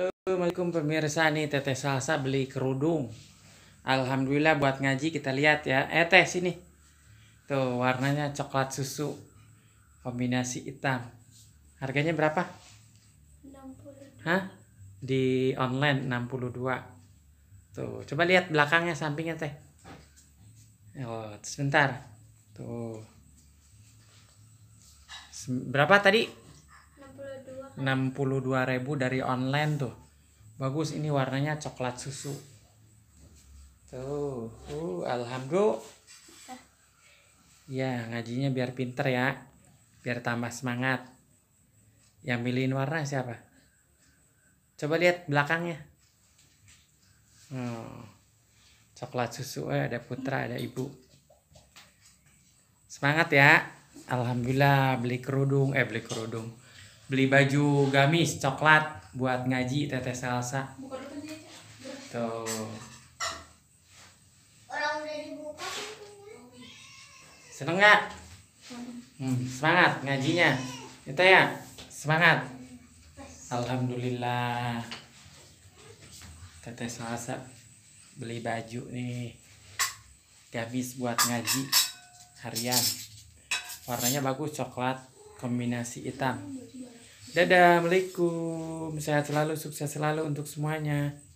Assalamualaikum pemirsa nih Teteh Salsa beli kerudung Alhamdulillah buat ngaji kita lihat ya Eh teh sini Tuh warnanya coklat susu Kombinasi hitam Harganya berapa? 62 Hah? Di online 62 Tuh coba lihat belakangnya sampingnya teh Oh sebentar Tuh Berapa tadi? 62.000 dari online tuh bagus ini warnanya coklat susu tuh uh alhamdulillah ya ngajinya biar pinter ya biar tambah semangat yang milihin warna siapa coba lihat belakangnya hmm. coklat susu eh, ada putra ada ibu semangat ya alhamdulillah beli kerudung eh beli kerudung beli baju gamis coklat buat ngaji teteh salsa tuh seneng nggak hmm, semangat ngajinya itu ya semangat alhamdulillah teteh salsa beli baju nih gamis buat ngaji harian warnanya bagus coklat kombinasi hitam Dadah, Assalamualaikum. Sehat selalu, sukses selalu untuk semuanya.